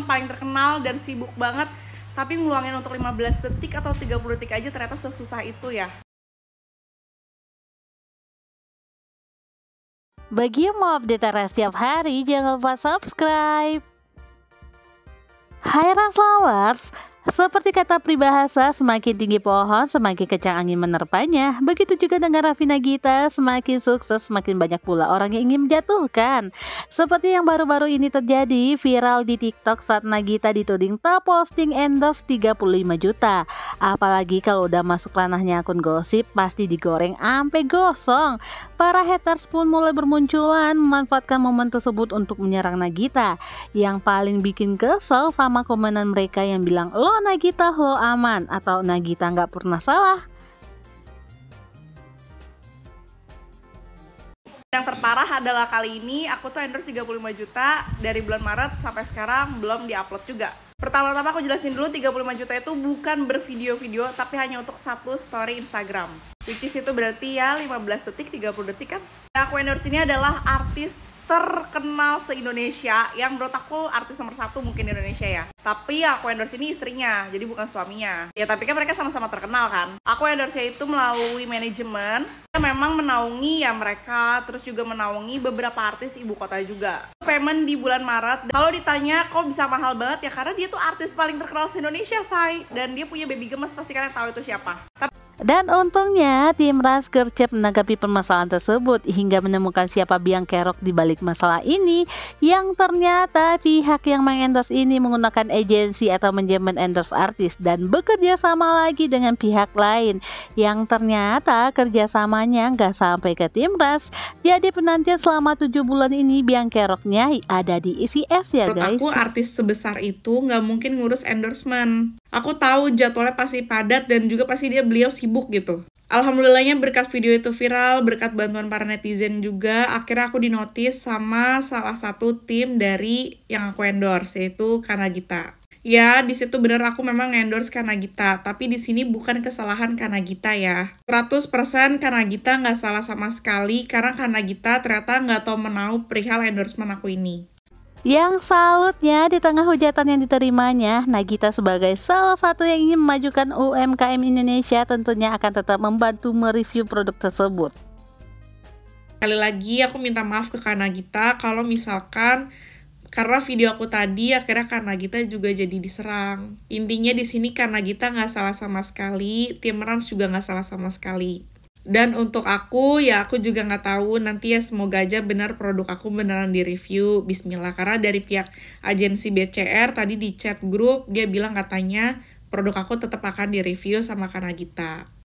emang paling terkenal dan sibuk banget tapi ngeluangin untuk 15 detik atau 30 detik aja ternyata sesusah itu ya Bagi yang mau update Rara setiap hari, jangan lupa subscribe. Hai Rans Lovers, seperti kata pribahasa, semakin tinggi pohon, semakin kencang angin menerpanya. Begitu juga dengan Rafina Gita, semakin sukses, semakin banyak pula orang yang ingin menjatuhkan. Seperti yang baru-baru ini terjadi, viral di TikTok saat Nagita dituding tak posting endorse 35 juta. Apalagi kalau udah masuk ranahnya akun gosip, pasti digoreng sampai gosong. Para haters pun mulai bermunculan memanfaatkan momen tersebut untuk menyerang Nagita. Yang paling bikin kesel sama komenan mereka yang bilang, lo Lo Nagita Lo Aman atau Nagita nggak pernah salah. Yang terparah adalah kali ini aku tuh endorse 35 juta dari bulan Maret sampai sekarang belum diupload juga. Pertama-tama aku jelasin dulu 35 juta itu bukan bervideo-video tapi hanya untuk satu story Instagram. Which is itu berarti ya 15 detik, 30 detik kan? Yang aku endorse ini adalah artis terkenal se-Indonesia yang menurut aku artis nomor satu mungkin di Indonesia ya tapi aku endorse ini istrinya jadi bukan suaminya ya tapi kan mereka sama-sama terkenal kan aku endorse itu melalui manajemen memang menaungi ya mereka terus juga menaungi beberapa artis ibu kota juga payment di bulan Maret kalau ditanya kok bisa mahal banget ya karena dia tuh artis paling terkenal di Indonesia say dan dia punya baby gemes pasti kalian tahu itu siapa tapi dan untungnya tim Ras Kercep menanggapi permasalahan tersebut hingga menemukan siapa biang kerok di balik masalah ini yang ternyata pihak yang mengendorse ini menggunakan agensi atau manajemen endorse artis dan bekerja sama lagi dengan pihak lain yang ternyata kerjasamanya nggak sampai ke tim Ras. Jadi penantian selama tujuh bulan ini biang keroknya ada di ICS ya guys. Menurut aku artis sebesar itu nggak mungkin ngurus endorsement. Aku tahu jadwalnya pasti padat dan juga pasti dia beliau sibuk gitu. Alhamdulillahnya berkat video itu viral, berkat bantuan para netizen juga, akhirnya aku dinotis sama salah satu tim dari yang aku endorse, yaitu Kanagita. Ya, di situ benar aku memang endorse Kanagita, tapi di sini bukan kesalahan Kanagita ya. 100% Kanagita nggak salah sama sekali karena Kanagita ternyata nggak tahu menau perihal endorsement aku ini. Yang salutnya di tengah hujatan yang diterimanya, Nagita sebagai salah satu yang ingin memajukan UMKM Indonesia tentunya akan tetap membantu mereview produk tersebut. Kali lagi aku minta maaf ke Kak Nagita kalau misalkan karena video aku tadi akhirnya Kak Nagita juga jadi diserang. Intinya di sini Kak Nagita nggak salah sama sekali, tim Rans juga nggak salah sama sekali dan untuk aku ya aku juga nggak tahu nanti ya semoga aja benar produk aku beneran di review Bismillah karena dari pihak agensi BCR tadi di chat grup dia bilang katanya produk aku tetap akan di review sama karena kita